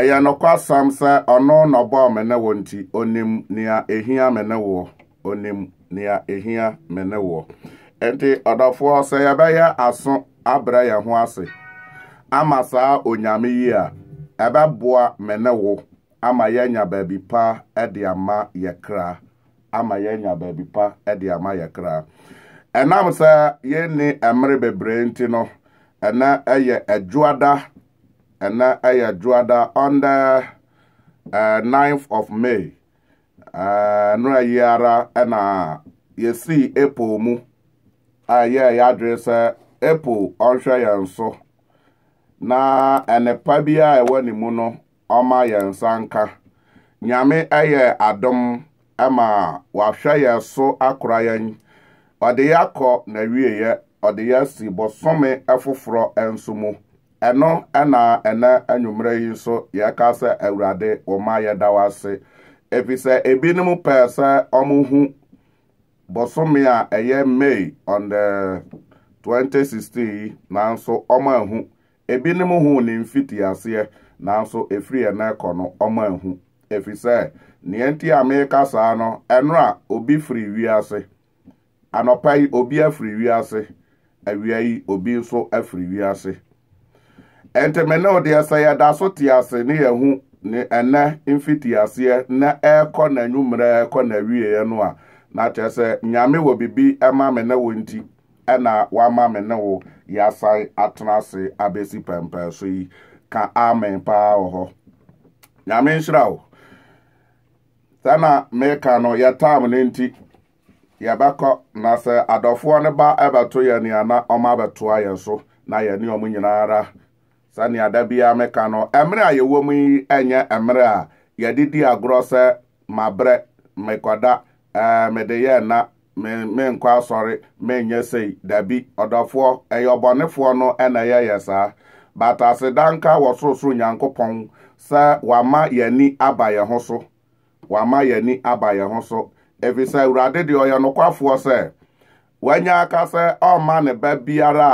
eya nọkwa sam sɛ ɔno nɔbɔ mene wo nti onim nea ehia mene wo onim nea ehia mene wo nti ɔdɔfoɔ sɛ yɛbɛyɛ aso abrɛ yɛn ho ase ama saa onyame yi a ɛbɛboa me ne wo ama yɛanya baabi pa de ama yɛ kra ama yɛanya baabi pa de ama yɛ kra ɛnam sɛ yɛnni mmere bebree nti no ɛnɛ ɛyɛ adwoada ɛnɛ ɛyɛ adwoada on the uh, eh, 9th of may eh, ɛnora uh, yi ara ɛna yɛsii apple mu a yɛ adwene sɛ apple ɔnhwɛ yɛn so na ɛnepa bi a ɛwɔ ne mu no ɔma yɛn nsa nka nyame ɛyɛ adom ɛma wahwɛ yɛn so akora yɛn ɔde yɛ akɔ na yɛ ɔde yɛ asi bɔsome ɛfoforɔ ɛnso mu ɛno ɛna ɛnɛ anwummerɛ yi nso yɛka sɛ awurade wɔma yɛda w efisɛ ebinom pɛɛ sɛ ɔmohu bɔsome a ɛyɛ may on the 2016 nanso ɔma ahu ebinom m hu mfiti aseɛ nanso ɛfiri ɛnɛ kɔ no ɔma ahu efisɛ sɛ neɛ nti a saa no ɛno a obi firi wiase anọpa yi obi afiri wiase ewia yi obi nso afiri wiase ɛntɛmɛnɛ o deɛ sɛ yɛda so te ase na yɛhu ne ɛnɛ mfiti aseɛ na ɛkɔ n'anwummerɛ ɛrekɔ n'awieɛ no a na kyerɛ sɛ nyame wɔ bibi ɛma me ne wɔ nti ɛna wama me ne wo yɛasae atena ase abesi pɛmpɛɛ so yi ka amen paa wɔ hɔ nyame nhyira wo sɛna meka no yɛtam no nti yɛbɛkɔ na sɛ adɔfoɔ no ba ɛbɛto yɛ nea na ɔma bɛtoa yɛn so na yɛne ɔm nyinaara sɛnea da biara meka no ɛmmerɛ a yɛwɔ mu yi ɛnyɛ mmerɛ a yɛde di agorɔ sɛ mabrɛ mekɔda ɛɛ mede yɛ nna men kwa sori men nyesei dabi ɔdɔfoɔ ɛyɛ ɔbɔnefoɔ no ɛna yɛyɛ saa batase danka wɔ sorosoro nyankopɔn sɛ wama yɛni aba yɛn ho so wama yɛni aba yɛn ho so efisɛ awurade deɛ ɔyɛ nokwafoɔ sɛ wanya aka sɛ ɔma ne biara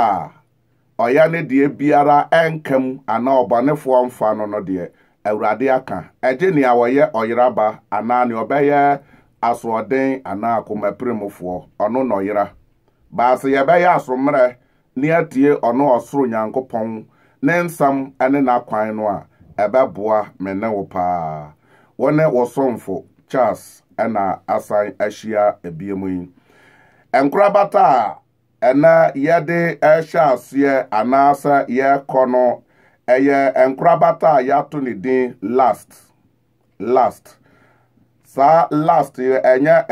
a ɔyɛ ne deɛ biara ɛnkam anaa ɔbɔnefoɔ mfa no no deɛ awurade aka ɛgye nea wɔyɛ ɔyeraba anaa nea asoɔden anaa akomapirimfoɔ ɔno na ɔyera baase yɛbɛyɛ asommerɛ ne atie ɔno ɔsoro nyankopɔn ne nsɛm ne n'akwan no a ɛbɛboa me ne wo paa wɔne wɔ somfo charles ɛna asan ahyia abiem yi nkorabata a ɛna yɛde ɛhyɛ aseɛ anaasɛ yɛrekɔ no ɛyɛ nkorabata a yɛato ne din last last saa last yɛ ɛnyɛ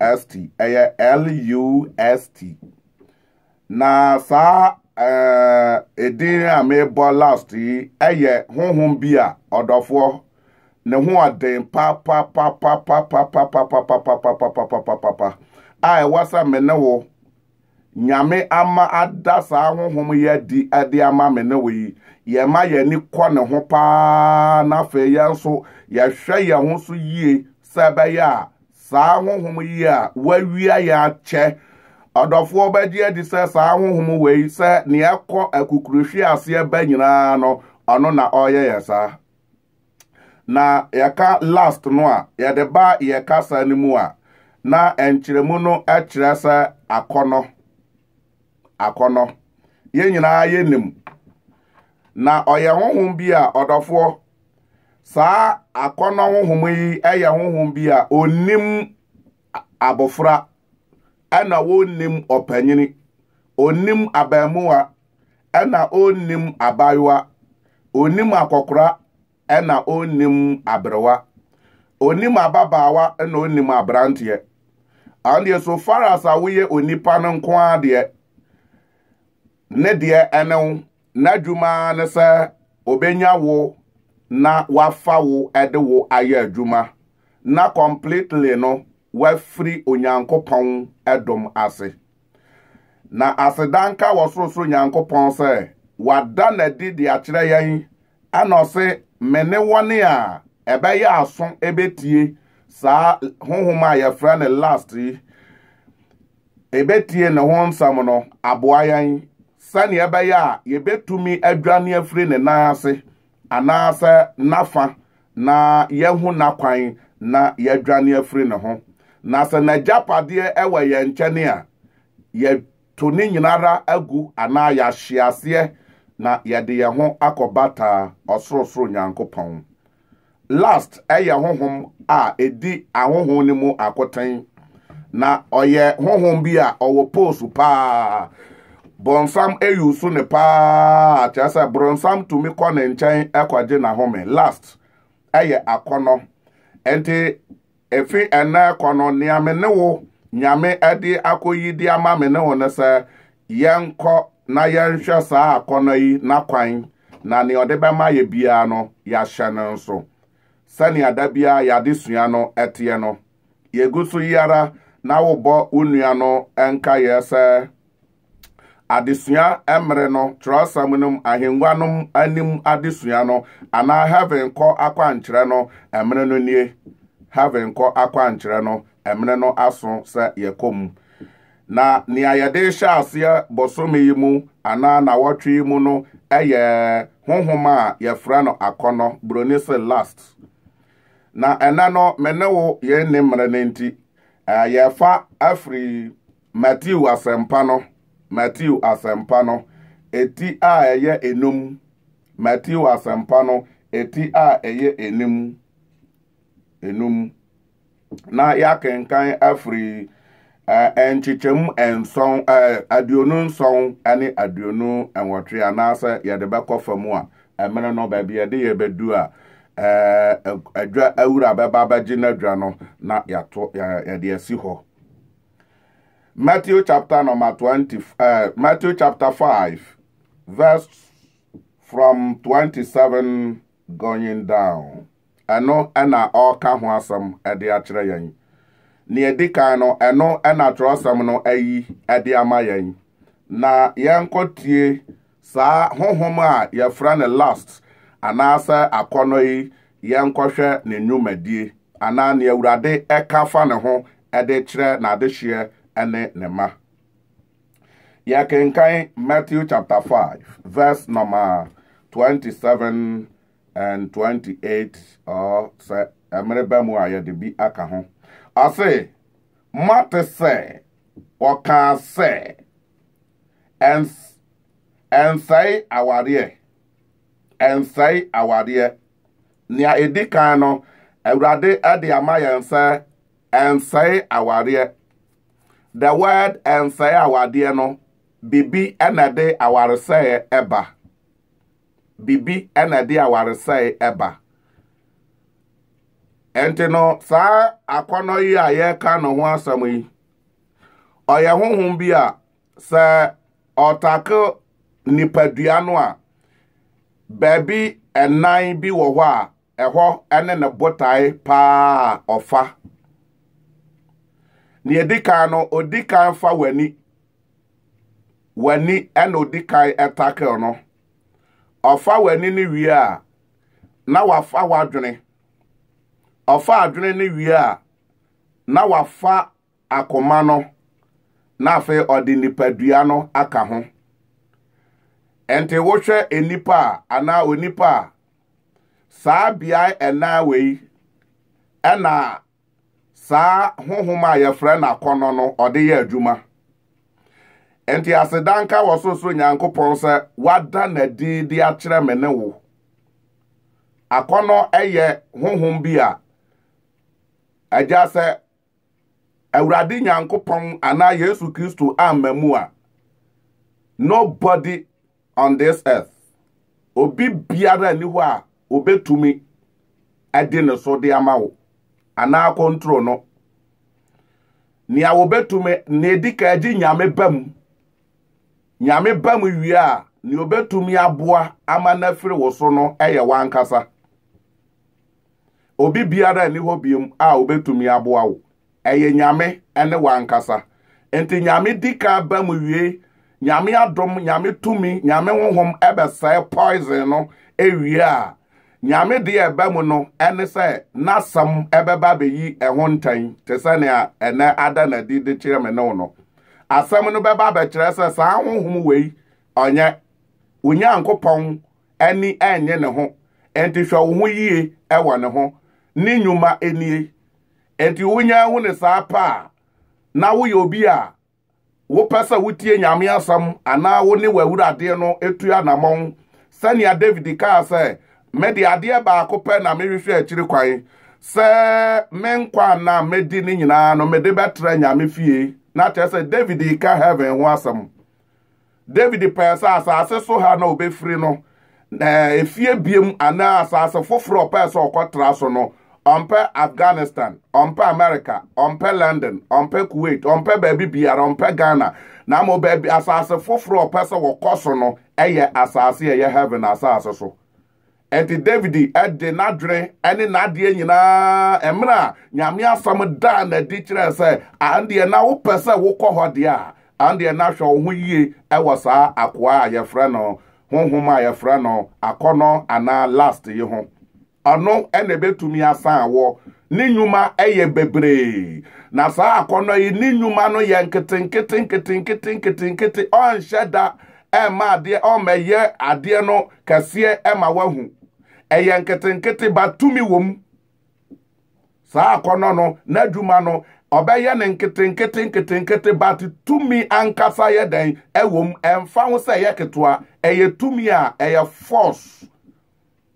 lost ɛyɛ lust na saa ɛdin a mebɔ last yi ɛyɛ honhom bi a ɔdɔfoɔ ne ho ɔden papapapapapapapapapapapapapapa a ɛwɔ sɛ me ne wo nyame ama ada saa honhom yi adi ɛde ama me ne wo yi yɛma yɛn ani kɔ ne ho paa n'afɛ yɛn nso yɛhwɛ yɛn ho so yie. sɛbɛyɛ a saa honhom yi a wawia yɛ akyɛ ɔdɔfoɔ bɛgye adi sɛ saa honhom wei sɛ nea ɛkɔ akukuruhwe aseɛ ba nyinaa no ɔno na ɔyɛ yɛ saa na yɛka last no a yɛde ba yɛka saa no mu a na nkyerɛmu no kyerɛ sɛ akɔnɔ akɔnɔ yɛn nyinaa yɛnim na ɔyɛ honhom bi a ɔdɔfoɔ saa akɔnɔ honhom yi yɛ honhom bi a onim abofra ɛna onim ɔpanyini onim abɛɛmuwa ɛna onim abaayewa. onim akɔkora ɛna onim aberewa onim ababaawa ɛna onim aberanteɛ ɔndeɛ so far as a woyɛ onipa no nko ara deɛ ne deɛ ɛne wo n'adwuma ne sɛ obenya wo na wafawo ɛde wo ayɛ adwuma na completely no wafiri onyankopɔn ɛdom ase na asedanka wɔ sorosoro nyankopɔn sɛ wada n'adi de akyerɛ yɛn ɛna ɔse me ne wɔne a ɛbɛyɛ aso ɛbɛtie saa honhom a yɛfrɛ ne last yi ɛbɛtie ne ho nsɛm no aboa yɛn sɛnea ɛbɛyɛ a yɛbɛtumi adwane afiri ne nan ase anaasɛ n'afa na yɛho n'akwan na yɛdwane afiri ne ho na sɛ n'agyapadeɛ ɛwɔ yɛn nkyɛn a yɛto ne nyinara agu anaa yɛahye aseɛ na yɛde yɛn ho akɔ bataa ɔsorosoro nyankopɔn last ɛyɛ honhom a ɛdi ahonhom no mu akoten na ɔyɛ honhom bi a ɔwɔ poosu paa bọnsam eyusu ne paa kyerɛ sɛ bọnsam tumi kɔ ne nkyɛn ɛkɔgye n'ahome last ɛyɛ akɔnɔ nti efi ɛnna ɛkɔnɔ nneɛma ne wo nyame ɛde akɔyi de ama me ne wo ne sɛ yɛnkɔ na yɛnhwɛ saa akɔnɔ yi na kwan na nea ɔde bɛma yɛ biara no yɛahyɛ no nso sɛnea da biara yɛade sua no ɛteɛ no yɛgu so yi ara na wobɔ wo nua no ɛnka yɛ sɛ adesua emere no trɔsamunum ahengwanum anim adesua no anaa heaven kɔ akwankyerɛ no emere no nie heaven kɔ akwankyerɛ no emere no aso sɛ yɛkɔ mu na nea yɛde hyɛ aseɛ bɔsɔm yi mu anaa nawɔtwe yi mu no yɛ honhom a yɛfrɛ no akɔnɔ buroni sɛ last na ɛna no me ne wo yɛn ne mmerɛ no nti yɛfa afiri matiu asɛmpa no Matthew asempa no eti a ɛyɛ enum no eti a ɛyɛ enum enum na yɛakenkan afiri nkyekyɛmu nson aduonu nson ne aduonu nwɔtwe anaasɛ yɛde bɛkɔ fam a ɛmene no baabi yɛde yɛ bɛdu a ɛɛ adwa awura bɛba abɛgye n'adwa na yɛato yɛde asi hɔ Matthew chapter number 20, uh, eh, Matthew chapter 5, verse from 27 going down. Ɛno ɛna ɔreka ho asam ɛde akyerɛ yɛn. Nea ɛdi kan no, ɛno ɛna atwerɛsɛm no ayi edi ama yɛn. Na yɛnkɔ tie saa honhom a yɛfrɛ ne last anaasɛ akɔnɔ yi yɛnkɔhwɛ ne nnwumadie anaa nea Awurade ɛka fa ne ho ɛde kyerɛ n'adehyeɛ. ne ne mma yɛkenkan matthew chapter 5 verse number 27 and 28 or sɛ mmerɛ bɛ mu a yɛde bi aka ho ɔse moate sɛ wɔkaa sɛ ɛnsɛe awareɛ ɛnsɛe awareɛ nea ɛdi kan no awurade de ama yɛn sɛ ɛnsɛe awareɛ the word nsɛe awadeɛ no bibi ɛna de awaresɛe ɛba bibi ɛna de awaresɛe ɛba nti no saa akɔnɔ yi a yɛreka ne ho asɛm yi ɔyɛ honhom bi a sɛ ɔtake nipadua no a baabi ɛnan bi wɔ hɔ a ɛhɔ ne ne botae paa ɔfa nea ɛdi no odi kan fa w'ani w'ani ɛna odi kan ɛtakel no ɔfa w'ani ne wie a na wafa w'adwene ɔfa adwene ne wie a na wafa akoma no na afei ɔde nipadua no aka ho nti wohwɛ enipa a onipa a saa beae ɛnaa wei ɛna saa honhom a yɛfrɛ na akɔnnɔ no ɔde yɛ adwuma nti asedanka wɔ sorosoro nyankopɔn sɛ wada n'adi de akyerɛ me ne wo akɔnɔ yɛ honhom bi a agya sɛ awurade nyankopɔn anaa yesu kristo amma mu a nobody on this earth obi biara ni hɔ a obetumi de ne so de ama wo anaa control no nea wobɛtumi ne ɛdi ka agye nyame bam nyame bam mu wie a nea obɛtumi aboa ama n'afiri wo so no ɛyɛ wankasa obi biara ani hɔ biom a obɛtumi aboa wo ɛyɛ nyame ɛne wankasa nti nyame di ka ba wie nyame adom nyame tumi nyame honhom ɛbɛsɛe poison no ewie a nyame deɛ ɛbɛ mu no ɛne sɛ n'asɛm ɛbɛba abɛyi ɛho ntɛn te sɛnea ɛnɛ ada na di de kyerɛ me ne wo no asɛm no bɛba abɛkyerɛ sɛ saa honhom wei ɔnyɛ onyankopɔn ani ɛnyɛ ne ho nti hwɛ wo ho yie ɛwɔ ne ho ne nnwuma nie nti wonya ho ne saa pa a na woyɛ obi a wopɛ sɛ wotie nyame asɛm anaa wo ne w'awuradeɛ no ɛtu anammɔn sɛnea david kaa sɛ mede adeɛ baako pɛ na mehwehwɛ akyiri kwan sɛ me nkwa na medi ne nyinaa no mede bɛtrɛ nyame fie na kyerɛ sɛ david ka heaven ho asɛm david pɛɛ sɛ asase so ha na obɛfiri no efie biem anaa asase foforɔ ɔpɛɛ sɛ ɔkɔtra so no ɔmpɛ afghanistan ɔmpɛ america ɔmpɛ london ɔmpɛ kuwait ɔmpɛ baabi biara ɔmpɛ ghana na mmom baabi asase foforɔ ɔpɛ sɛ wɔkɔ so no ɛyɛ asase ɛyɛ heaven asase so ɛnti david ɛde n'adwene ɛne n'adeɛ nyinaa ɛmmerɛ a nyame afam daa na ɛde kyerɛ sɛ andeɛ na wopɛ sɛ wokɔ hɔ deɛ a andeɛ na ahwɛ wo ho yie ɛwɔ saa akoa a yɛfrɛ no honhom a yɛfrɛ no akɔnɔ anaa last yi ho ɔno ɛna ɛbɛtumi asan wɔ ne nnwuma ɛyɛ bebree na saa akɔnɔ yi ne nnwuma no yɛ nketenkete nketenkete ɔnhyɛ da ɛma adeɛ ɔma ɛyɛ adị no kɛseɛ ɛma wahu ɛyɛ nkete ba tumi wɔ mu saa akɔnɔ no n'adwuma no ɔbɛyɛ ne nketenkete nkete nkete ba te tumi ankasa yɛ dɛn ɛwɔ mu ɛnfa ho sɛ ɛyɛ ketewa ɛyɛ tumi a ɛyɛ force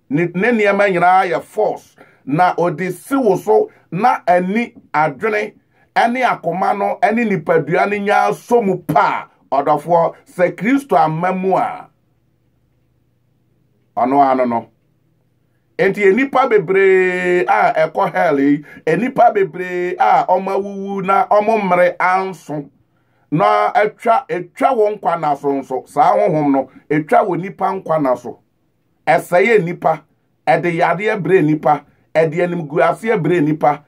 ne ne nneɛma nyinaa yɛ force na ɔde si wo so na ani adwene ɛne akoma no ɛne nipadua no nyaa so mu paa ɔdɔfoɔ sɛ kristo ama mu a ɔno ano no. enti nnipa bebree a ɛkɔ hell yi nnipa bebree a ɔma wuwu na ɔmo mmere anso na atwa atwa wɔn nkwa na so nso saa honhom no atwa wɔ nipa nkwa na so ɛsɛyɛ nipa ɛde yadeɛ bere nipa ɛde animguaseɛ bere nipa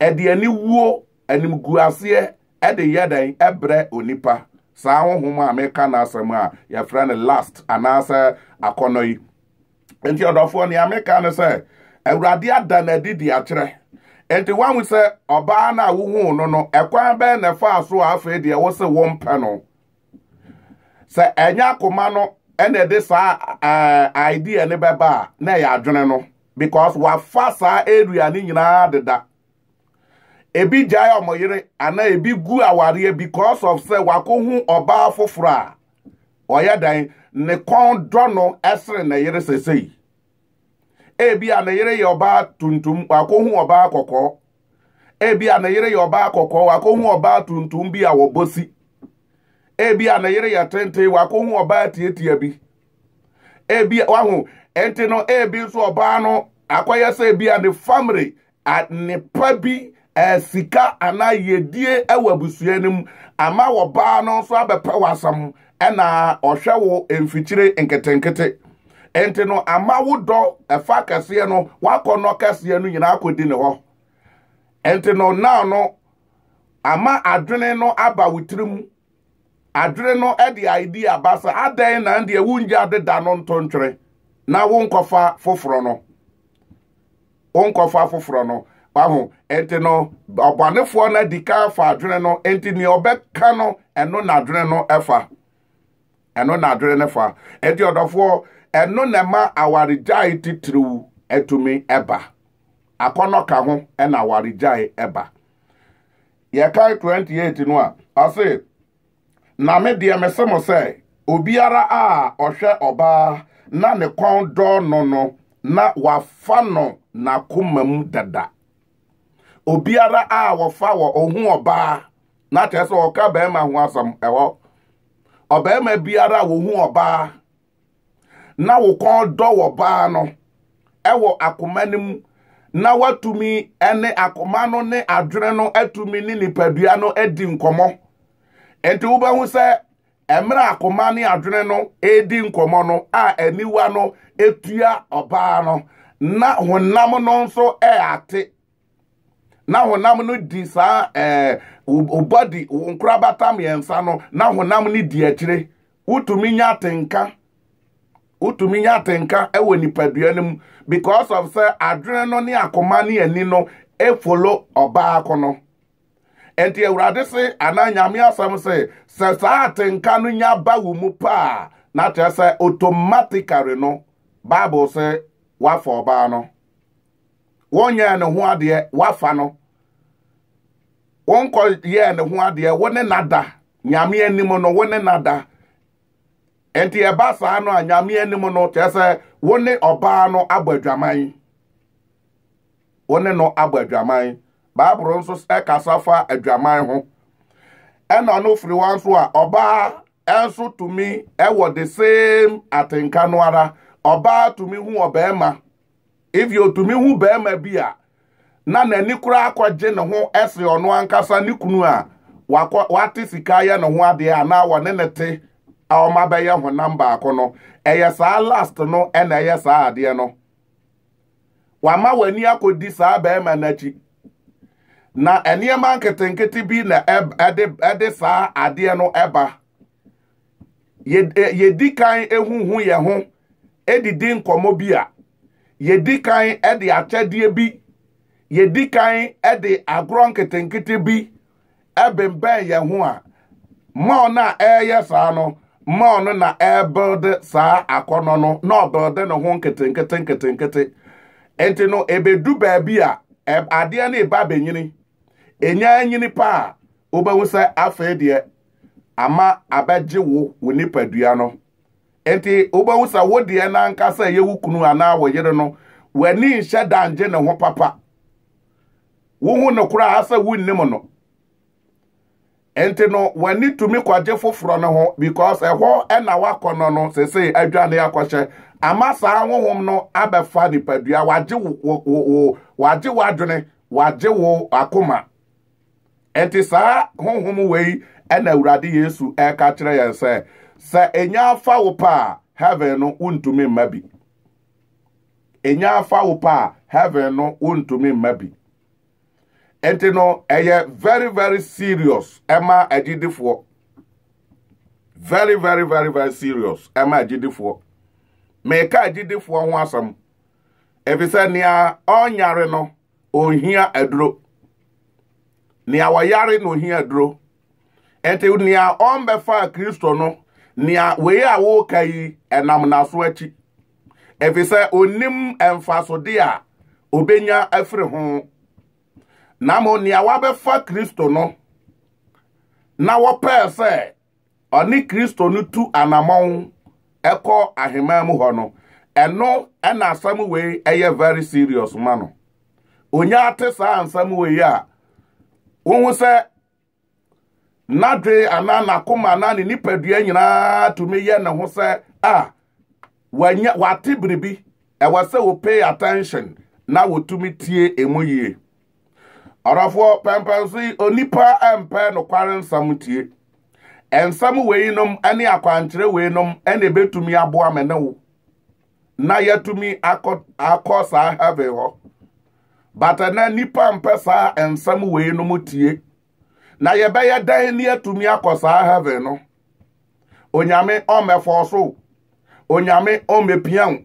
ɛde aniwuo animguaseɛ ɛde yɛ dɛn ɛbrɛ onipa saa honhom a meka na asɛm a yɛfrɛ no last anaasɛ akɔnɔ yi. nti ɔdɔfoɔ nea meka no sɛ awurade ada n'adi di akyerɛ nti wahu sɛ ɔbaa no a wohuu no no ɛkwan bɛɛ na ɛfaa so a afei deɛ wɔ sɛ wɔmpɛ no sɛ ɛnyɛ akoma no ɛna ɛde saa idea ne bɛba a na ɛyɛ adwene no because wafa saa area no nyinaa deda ebi gyae ɔmɔyere anaa ebi gu awareɛ because of sɛ wakɔhu ɔbaa foforɔ a ɔyɛ dan ne kɔn dɔ no ɛsere ne yere sesei ebia ne yere yɛ ɔbaa tuntum hu ɔbaa kɔkɔɔ ebia ne yere yɛ ɔbaa kɔkɔɔ hu ɔbaa tuntum bi a wɔbɔ si ebia ne yere yɛ tenten hu ɔbaa tietia bi ebia wahu nti no ebi nso ɔbaa no akɔyɛ sɛ a ne family a ne pa bi ɛɛ sika anaa yɛdie ɛwɔ abusua no mu. ama wɔbaa no nso abɛpɛ w'asam ɛna ɔhwɛ wo mfikyire nketenkete nti no ama wo dɔ ɛfa kɛseɛ no wakɔ nɔ kɛseɛ no nyinaa kɔdi ne hɔ nti no naa no ama adwene no aba wo mu adwene no ɛde aidi abasa adan na deɛ wongya deda no ntontwere na wonkɔfa foforɔ no wonkɔfa foforɔ no ahụ enti no ɔbɔnefoɔ no adi ka fa adwene no enti nea ɔbɛka no ɛno n'adwene no ɛfa na adwene no fa enti ɔdɔfoɔ ɛno na ɛma awaregyae titiriw ɛtumi ɛba akɔnɔ ka ho ɛna awaregyae ɛba yɛkae 28 no a ɔse na me deɛ mese mo sɛ obiara a ɔhwɛ ɔbaa na ne kɔn dɔɔ no no na wafa no n'akoma mu dada obiara a wɔfa wɔ ohun ɔbaa na kyerɛ sɛ ɔka bɛrima ho asɛm ɛwɔ ɔbɛrima a wɔhu ɔbaa na wo dɔ wɔ baa no ɛwɔ akoma no na watumi ɛne akoma no ne adwene no atumi ne nipadua no adi nkɔmɔ nti wobɛhu sɛ akoma ne adwene no nkɔmɔ no a aniwa no etua ɔbaa no na honam no nso ɛyɛ na n'ahụnam no di saa ụbọ eh, di nkorabata mmiɛnsa no n'ahụnam no di akyire wotumi nye atenka wotumi nye atenka wɔ nipadua no mu because of sɛ adwene no ne akoma ne ani no efolo ɔbaako no nti awurade se anaa nyame asɛm se sɛ saa atenka no nya ba wɔ mu paa na kyerɛ sɛ automatically no bible sɛ wafa ɔbaa no wɔnyɛɛ ne ho adeɛ wafa no wɔnkɔ yɛɛ ne ho adeɛ wo ne nada nyame anim no wo ne nada nti ɛba saa no a nyame anim no kyerɛ sɛ wo ne ɔbaa no abɔ adwaman wo ne no abɔ adwaman baabolo nso ɛkasa fa adwaman ho ɛna ɔno firi hɔ nso a ɔbaa ɛnso tumi ɛwɔ the same atenka no ara ɔbaa tumi hu ɔbɛɛma ivi otumihu bee me bia na na nikuru akwa je ne ho ese ono ankasa nikunu a wakwa wate sika ya ne ho ade a na wa nenete a oma be ye ho namba ako no eye saa last no e na eye saa ade no wa ma wani akodi saa be ma na chi na enema nkete nkete bi na ede e ede saa ade no eba ye e, ye di kan ehuhu ye ho edidi nkomo bi a yɛdi kan ɛde akyɛdeɛ bi yɛdi kan ɛde agorɔ nketenkete bi ɛbɛnbɛn yɛn ho a mmaa no a ɛreyɛ saa no mmaa no na ɛrebɛde saa akɔnɔ no na ɔbɛde ne ho nketenkete nketenkete nti no ebedu beebi a e, adeɛ no eba benyini enya nyini paa wobɛhu sɛ afei deɛ ama abɛgye wo wɔ nipadua no. enti ugbawusa wodie na nkasa yewu kunu ana woyere no wani nhyɛ danje ne ho papa wohu ne koraa sɛ wonnim no enti no wani tumi kwagye foforɔ ne ho because ɛhɔ ɛna wakɔ no no sese adwane akɔhyɛ ama saa honhom no abɛfa nipadua wagye wo wagye adwene, wagye wo akoma enti saa honhom wei ɛna awurade yesu ɛka kyerɛ yɛn sɛ sɛ ɛnyɛ afa wo pa a heaven no wontumi mma bi ɛnyɛ afa wo pa a heaven no wontumi mma bi nti no ɛyɛ very very serious ɛma agyidifoɔ very very very very serious ɛma agyidifoɔ mɛka agyidifoɔ ho asɛm efisɛ nea ɔnyare no ohia aduro nea wɔyare na ohia aduro nti nea ɔmbɛfa kristo no nea wee a wɔreka yi ɛnam n'aso akyi efisɛ onim mfasodeɛ a obenya afiri ho na mo nea wabɛfa kristo no na wɔpɛɛ sɛ ɔne kristo no tu anammɔn ɛkɔ ahemman mu hɔ no ɛno ɛna asɛm wei ɛyɛ very serious ma no onya ate saa nsɛm wei a wohu sɛ nade anaa n'akoma anaa ne nipadua nyinaa tumi yɛ ne ho sɛ a wanya wate biribi ɛwɔ sɛ wo pay attention na wotumi tie emu yie ɔrɔfoɔ pɛmpɛnso yi onipa ɛmpɛ nokware nsɛm tie nsɛm nom ne akwankyerɛ nom ɛna ebetumi aboa me ne wo na yɛtumi akɔ akɔ saa heaven hɔ bata na nipa mpɛ saa nsɛm nom tie. na ya ebe ya deni etumi akọsa heaven onyame omefe ọsụ onyame omepianwu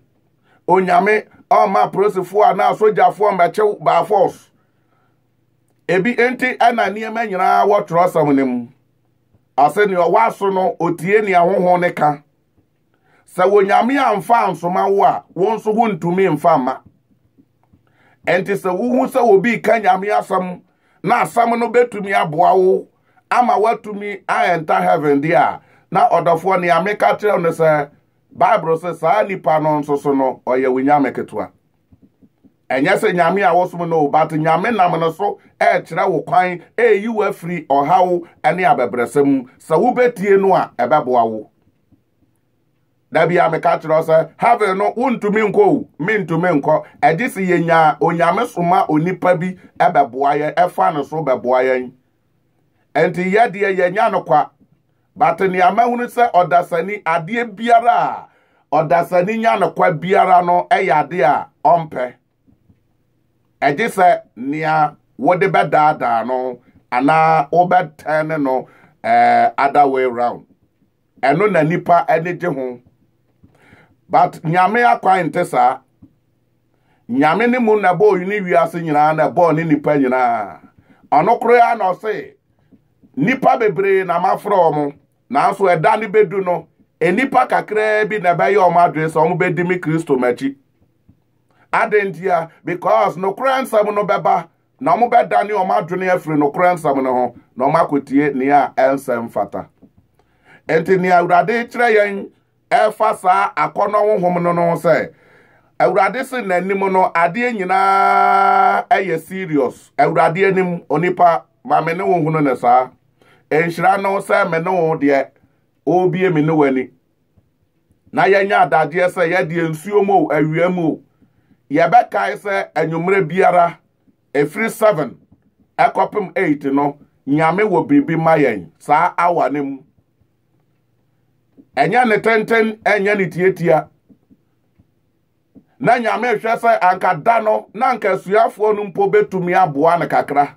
onyame ọma prosifuo na sojafuo mechew bafos ebi enti ana nneɛma nyinaa wɔtwerɛ sɛm no mu ɔse nea ɔwɔ aso no otie nea honho ne ka sɛ wonyame amfa ansoma wo a wo nso ho ntumi mfa mma ɛnti sɛ wohu sɛ obi ka nyame asam. na asam no betumi aboa wo ama watumi aɛnta heaven di a na ɔdɔfoɔ nea meka kyerɛ no sɛ bible sɛ saa nipa no nso so no ɔyɛ onyame ketewa ɛnyɛ sɛ nyame a wosom no but nyame nam no so ɛɛkyerɛ wo kwan ɛɛyi wo afiri ɔhaw ɛne abɛbrɛsɛ mu sɛ wobɛtie no a ɛbɛboa wo dabiya meka kyerɛ ọsọ ha bere nụ wuntumi nko me ntumi nkɔ edisi ye nya onyame soma onipa bi ɛbɛboa e yɛn ɛfa e no so bɛboa yɛn e nti yɛ deɛ yɛnya no kwa bate nneɛma hunu sɛ ɔdasani adeɛ biara a ɔdasani nya no kwa biara no ɛyɛ adeɛ a ɔmpɛ ɛgye sɛ nea wɔde bɛdaadaa no anaa wɔbɛtɛn no ɛɛ eh, other way round ɛno na nipa ani gye ho. but nyame akwa nte saa nyame ne mu na bɔɔl ne wiase nyinaa na bɔɔl ne nipa nyinaa ɔno koro ya na ɔse nipa bebree na mafrɛ ɔmo nanso ɛda ne bedu no enipa kakraa bi na ɛbɛyɛ ɔmo adwene sɛ ɔmo bɛdi mi kristo m'akyi adantia because nokora nsɛm no bɛba na ɔmo da ne ɔmo adwene afiri nokora nsɛm no ho na ɔmo akɔtie nea ɛnsɛm fata nti nea awurade kyerɛ yɛn ɛfasa akɔnɔ honhom no no sɛ awurade si n'anim no adeɛ nyinaa ɛyɛ serious awurade anim onipa maame ne wo hunu ne saa nhyira no sɛ me ne wo deɛ ɔrebie me ne w'ani na yɛnya adadeɛ sɛ yɛde nsuo mu o awia mu o yɛbɛkae sɛ anwummerɛ biara ɛfiri 7 ɛkɔpem 8 no nyame wɔ biribi ma yɛn saa awa no mu ɛnyɛ ne tenten ɛnyɛ ne tietia na nyame hwɛ sɛ anka da no na anka asuafoɔ no mpo bɛtumi aboa no kakra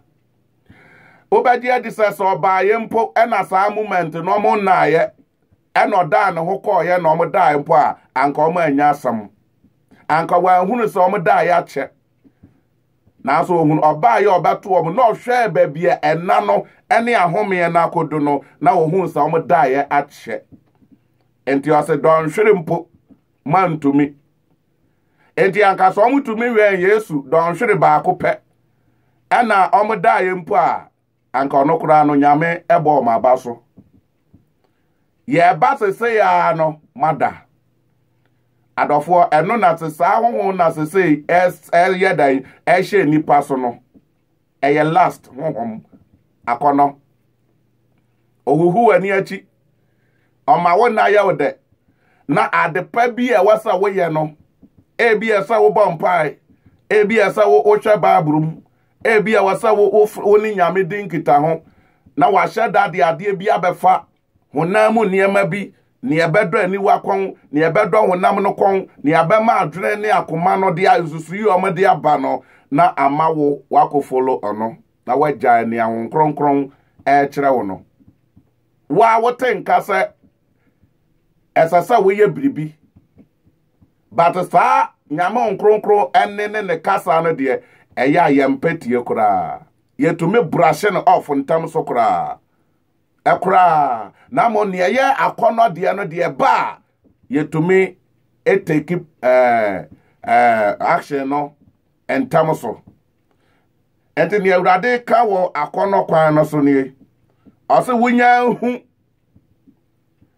wobɛgye adi sɛ sɛ ɔbaayɛ mpo ɛna saa moment na ɔmo nnaayɛ ɛna ɔdaa ne ho kɔɔyɛ na ɔmo daeɛ mpo a anka ɔmo anya asɛm anka wɔanhunu sɛ ɔmo daeɛ akyɛ nanso ohun ɔbaayɛ ɔbɛto ɔmo na ɔhwɛ baabi a ɛna no ɛne ahomeɛ no akɔdo no na ohun sɛ ɔmo daeɛ akyɛ nti ɔsɛ dɔnhwere mpo ma ntumi nti anka ɔmo tumi wɛn yesu dɔnhwere baako pɛ ɛna ɔmo daeɛ mpo a anka ɔno koraa no nyame ɛbɔ ɔmo aba so yɛreba sese yaa no mada adɔfoɔ ɛno na te saa honhom na sese ɛyɛ dan ɛhyɛ nipa so no ɛyɛ last honhom akɔnɔ ohuhu w'ani akyi ɔma wo na yɛ wo dɛ na ade bi a ɛwɔ sɛ woyɛ no ebi a sɛ wobɔ mpae ebi a sɛ wohwɛ baaburu mu ebi a wɔ sɛ wone nyame di nkita ho na wahyɛ dade de adeɛ bi abɛfa honam mu nneɛma bi nea ɛbɛdɔ aniwa kɔn nea ɛbɛdɔ honam no kɔn nea ɛbɛma adwene ne akoma no de nsusuyi ɔmo de aba no na ama wo wakɔfolo ɔno na wagya nea ho nkronkron ɛrekyerɛ wo no wo wote nka ɛsɛ sɛ woyɛ biribi but saa nyame nkronkron ɛne ne ne kasa no deɛ ɛyɛ a yɛmpɛ tie koraa yɛtumi brahye no ɔf ntam so koraa ɛkoraa na mo neɛ ɛyɛ akɔnnɔ deɛ no deɛ ba a e ɛteki ɛɛ ɛɛ action no ntam so ɛnti neɛ awurade ka wɔ akɔnnɔ kwan no so nie ɔsɛ wunya hu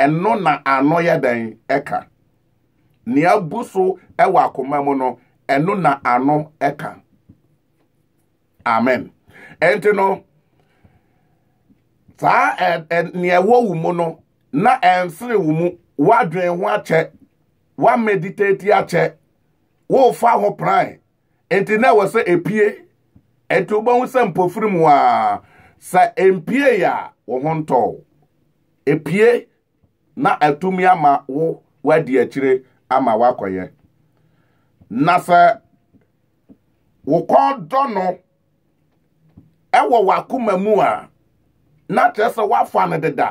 ɛno na ano yɛ dɛn ɛka nea bu so ɛwɔ akoma mu no ɛno na ano ɛka amen ɛnti no saa ɛ nea ɛwɔ wo mu no na ɛnsere wo mu wadwen ho akyɛ wameditate akyɛ wofa ho pran nti na ɛwɔ sɛ epie nti wobɛhu sɛ mpofiri mu a sɛ mpie a wo ho epie. na-etumi ama wụ wedịechire ama wakọye na sɛ wokɔn dɔ no ɛwɔ wakoma mu a na kyerɛ sɛ wafa no deda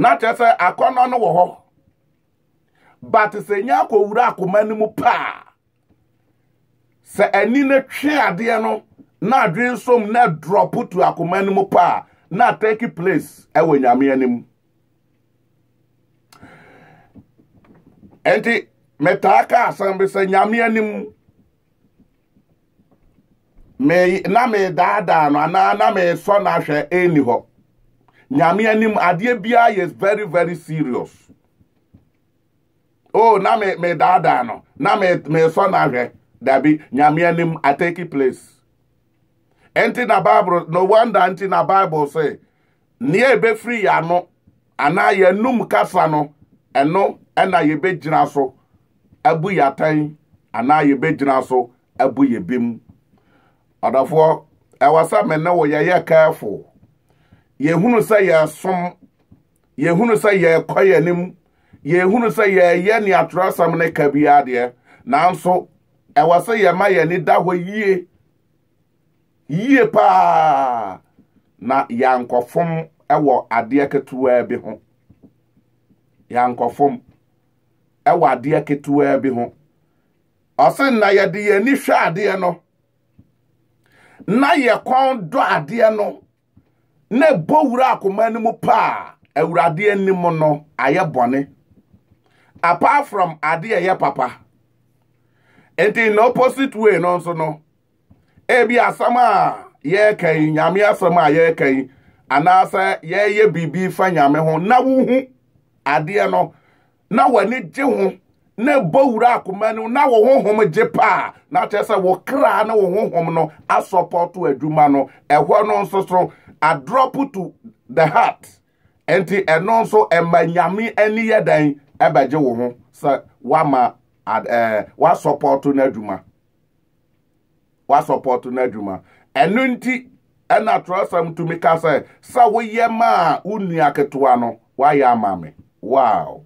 na kyerɛ sɛ akɔnɔ no wɔ hɔ but sɛ nya akɔwura akoma no mu paa sɛ ani no twe adeɛ no na adwene nsom na drɔpo to akoma no mu paa na take place ɛwɔ nyame anim enti metụ aka asambisa nyame anim me na me daadaa no anaa na me sɔ no ahwɛ ɛnni hɔ nyame anim adeɛ biara yɛ very very serious oh na me me daadaa no na me me sɔ no ahwɛ dabi nyame anim atake place ɛnti na bible no wonder nti na bible sɛ nea ebe yɛ ano anaa yɛ num kasa no ɛno ɛna yɛbɛgyina so abu yɛ atɛn anaa yɛbɛgyina so abu yɛ bim ɔdɔfoɔ ɛwɔ sɛ me ne wo yɛyɛ kɛɛfo yɛhunu sɛ yɛsom yɛhunu sɛ yɛkɔ yɛ anim yɛhunu sɛ yɛyɛ ne atwerɛsɛm ne ka biara deɛ nanso ɛwɔ sɛ yɛma yɛni da hɔ yie yie paa na yɛankɔfom ɛwɔ adeɛ ketewaa bi ho yɛankɔfom ɛwɔ adeɛ ketewa bi ho ɔsɛ na yɛde yɛn ani hwɛ adeɛ no na yɛ kɔn dɔ adeɛ no na ɛbɔ wura akoma no mu paa awurade anim no ayɛ bɔne apart from adeɛ yɛ papa nti na opposite way no nso no ebi asɛm a yɛreka yi nyame asɛm a yɛreka yi anaasɛ yɛreyɛ biribi fa nyame ho na wohu adeɛ no na w'ani gye ho na ɛbɔ wura akoma no na wo honhom gye paa na kyerɛ sɛ wo kra na wo honhom no asɔpɔto adwuma no ɛhɔ no nso so adrɔpo to the heart nti ɛno nso ɛma nyame ani yɛ dan ɛbɛgye wo ho sɛ wama ɛɛ wasɔpɔto n'adwuma wasɔpɔto n'adwuma ɛno nti ɛna twerɛsɛm tumi ka sɛ sɛ woyɛ maa wo nua ketewa no wayɛ ama me wow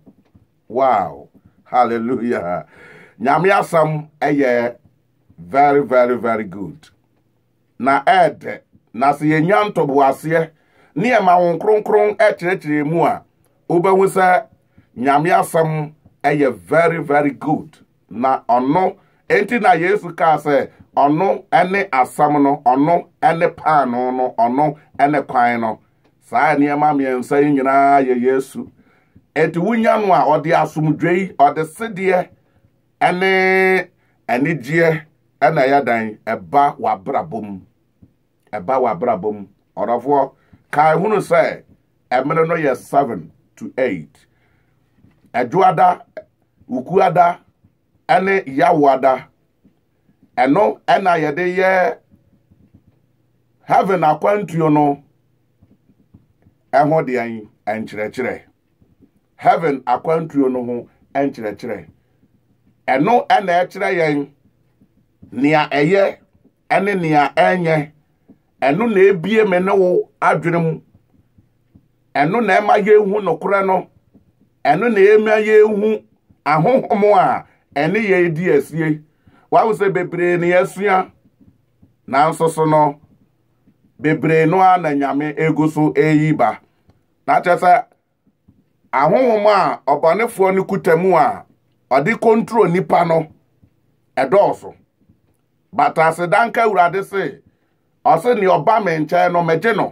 wow hallelujah nyame asɛm ɛyɛ very very very good na ɛɛdɛ na sɛ yɛnya ntoboaseɛ ne ɛma wo nkronkron ɛkyerɛkyerɛ mu a wobɛhu sɛ nyame asɛm ɛyɛ very very good na ɔno eti na yesu kaa sɛ ɔno ɛne asɛm no ɔno ɛne paano no ɔno ɛne kwan no saa nneɛma mmiɛnsa yi nyinaa yɛ yesu etu nwunye anwa ọ dị asụmdwei ọ dị sedeɛ ɛne anigyeɛ ɛna ɛyɛ dan ɛba w'abrabɔ mu ɛba w'abrabɔ mu ɔrɔfoɔ kae hunu sɛ ɛmene no yɛ seven to eight ɛdwoada ukuada ɛne yawoada ɛno ɛna yɛde yɛ heaven akwantuo no ɛho deɛ nkyerɛkyerɛ. heaven akwantuo no ho nkyerɛkyerɛ ɛno na ɛkyerɛ yɛn nea ɛyɛ ne nea ɛnyɛ ɛno na ebie me ne wo adwene mu ɛno na ɛma yɛnhu nokorɛ no ɛno na ɛma yɛnhu ahonhom a ɛne yɛn di asie wahu sɛ bebree na yɛsua nanso so no bebree no a na nyame egu so eyi ba na kyerɛ sɛ ahụhụ a ọbanefoɔ no kuta mu a ɔde kontrol nipa no ɛdɔɔso batase danka awurade se ɔse ne ɔba me nkyɛn no megye no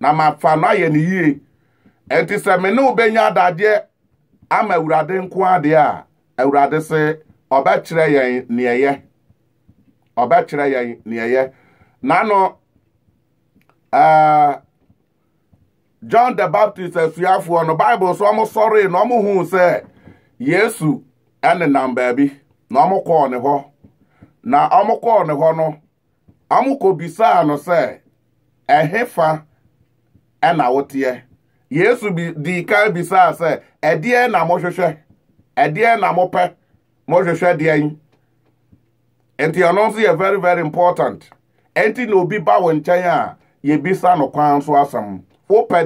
na mafa no ayɛ ne yie ɛnti sɛ me ne wobɛnya adadeɛ ama awurade nko adeɛ a awurade se ɔbɛkyerɛ yɛn neɛyɛ ɔbɛkyerɛ yɛn neɛyɛ nano ɛɛ. Uh, John the Baptist asuafoɔ eh, no Bible so ɔmo sɔre na ɔmo hu sɛ Yesu ɛnenam baabi na ɔmo kɔɔ ne hɔ na ɔmo kɔɔ ne hɔ no ɔmo kɔ bisaa no sɛ ɛhe fa ɛna woteɛ Yesu bi di kan bisaa sɛ ɛdeɛ na mohwehwɛ ɛdeɛ na mopɛ mohwehwɛ deɛn nti ɔno nso yɛ very very important nti na obi ba wo nkyɛn a yɛbisa no kwan so asɛm. wopɛ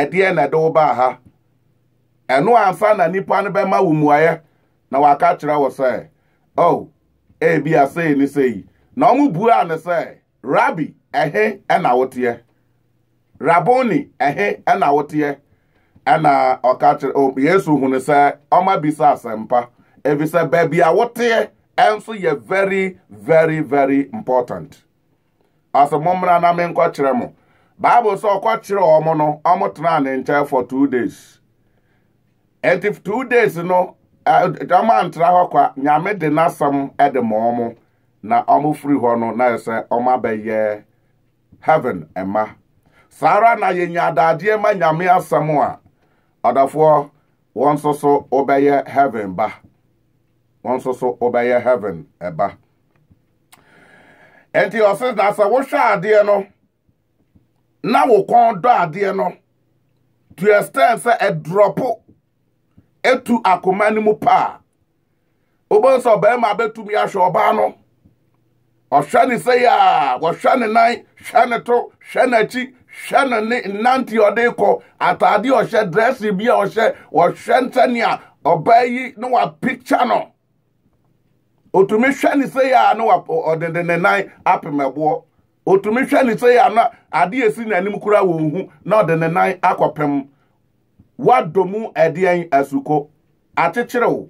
deɛn na ɛde wo baa ha ɛno ansa na nipa no bɛma wo mmuaeɛ na waka kyerɛ wɔ sɛ o oh, ebi eh, asei ne sei na ɔmo buaa no sɛ rabi ɛhe ɛna woteɛ raboni ɛhe ɛna woteɛ ɛna ɔka kyerɛ oh, yesu hunu sɛ ɔma bisa asɛmpa efisɛ baabi a woteɛ ɛnso yɛ very very very important ɔsɛ mommra na kyerɛ mo bible sọ ọkọchịrị ọmụnụ ọmụtụna na nche for two days etif two days no ọma ntara hɔ kwa nyame de n'asɛm ɛde ma ɔmo na ọmụ firi hɔ no na ese ɔmo abɛyɛ heaven ɛma saara na yɛnya adaadeɛ ma nyame asam a ɔdafoɔ wọn nso so wɔbɛyɛ heaven ba wɔn nso so wɔbɛyɛ heaven ɛba nti ɔsɛ na sɛ wohwɛ adeɛ no na wo kɔn dɔ adeɛ no to extend sɛ ɛdrɔpo etu akoma no mu paa wobɛn sɛ ɔbarima bɛtumi ahwɛ ɔbaa no ɔhwɛ ne sɛ yi a wɔhwɛ ne nan hwɛ ne to hwɛ n'akyi hwɛ ne ne nante ɔde kɔ ataade ɔhyɛ drɛsi bi a ɔhyɛ wɔhwɛ nsɛnea ɔbaa yi ne wa pikya no otumi hwɛ ne sɛ yi a ne wa ɔde ne nan apem ɛboɔ. otu mecheli sị ya na ade esi n'anim kura awa ohu na ọdịnala akwapem wadomu edien esuko achịchịrị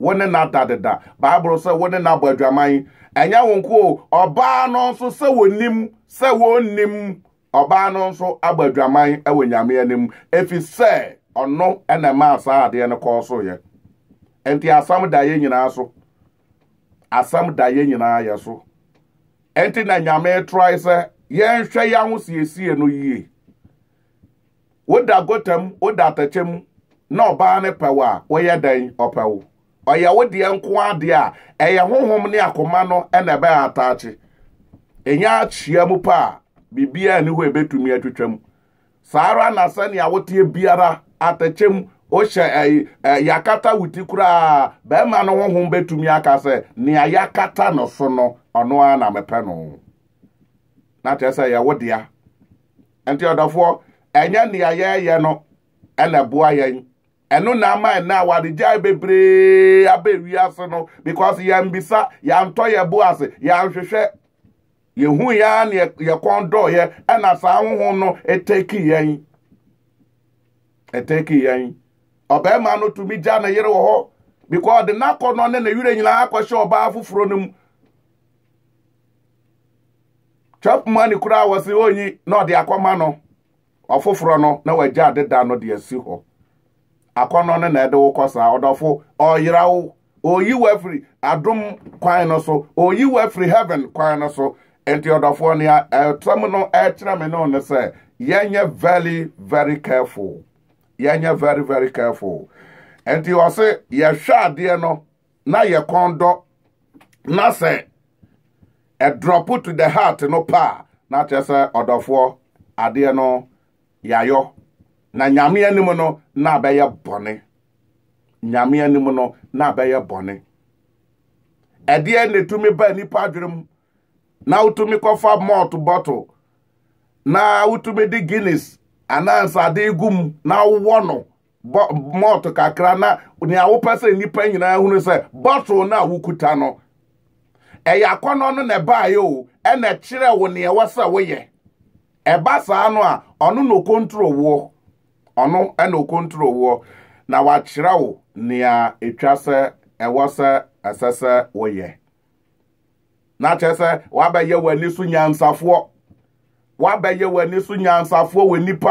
wone na dadida baịbụl sị wone na agbaju amanyi enyewo nkwo ọbaa no nso sị wonim sị wonim ọbaa no nso agbaju amanyi ewe nyame anim efi sị ọno na eme asa adeɛ no kɔɔ so yɛ nti asam da yɛ nyinaa so asam da yɛ nyinaa yɛ so ɛnti na nyame trɔe sɛ yɛnhwɛ yɛn ho siesie no yie woda gota mu, woda atɛkyɛ mu na ɔbaa ne pɛw a woyɛ dɛn ɔpɛwo ɔyɛ wo deɛ nko adeɛ a ɛyɛ honhom ne akoma no ɛna ɛbɛyɛ ataakye ɛnyɛ akyia mu pa a biribiara ni hɔ ɛbɛtumi atwitwa mu saa ara na sɛnea woteɛ biara atɛkyɛ mu wohyɛ ɛ yakata wuti koraa bɛrima no honhom bɛtumi aka sɛ nea yakata no so no Ọnụ ara na mepɛ no na kyerɛ sɛ yɛwo dea nti ɔdɔfoɔ ɛnyɛ nea ya no ɛna ɛboa yɛn ɛno na ama ɛna wadegyae bebree abɛwi ase no because yɛmbisa yɛantɔ yɛ bo ase yɛanhwehwɛ yɛhu yɛa ne yɛkɔn dɔɔyɛ ɛna saa honhom no ɛteki ya ɛteki yɛn ɔbarima no tumi gya na yere wɔ hɔ because na n'akɔ no ne na werɛ nyinaa akɔhyɛ ɔbaa foforɔ no mu chapman koraa wɔsi onyi na ɔde akɔma no ɔfoforɔ no na wagya adeda no de asi hɔ akɔnɔ no na ɛde wo saa ɔdɔfo ɔyera wo oyi wo afiri adom kwan no so oyi wo afiri heaven kwan no so nti ɔdɔfoɔ no ɛtɛm no ɛkyerɛ me no ne sɛ yɛnyɛ very very careful yɛnyɛ very very careful nti ɔse yɛhwɛ adeɛ no na yɛkɔn dɔ na sɛ A ɛdrɔpo to the heart no paa na kyerɛ sɛ ɔdɔfoɔ adeɛ no Yayo. na nyame anim no na abɛyɛ bone. nyame anim no na abɛyɛ bɔne ɛdeɛ na etumi ba nipa adwenem na utumi kofa malt bottle na utumi di guinness anaa nsade gum na wowɔ no malt kakra na nea wopɛ sɛ nipa nyinaa hunu sɛ bottle no a no ɛyɛ akɔnɔ no na ɛbaeɛ o ɛna ɛkyerɛ wo nea ɛwɔ sɛ woyɛ ɛba saa no a ɔno na okontro woɔ ɔno ɛna okontro woɔ na wakyerɛ wo nea etwa sɛ ɛwɔ sɛ ɛsɛ sɛ woyɛ na kyerɛ sɛ wabɛyɛ w'ani so nyansafoɔ wabɛyɛ w'ani so nyansafoɔ wɔ nipa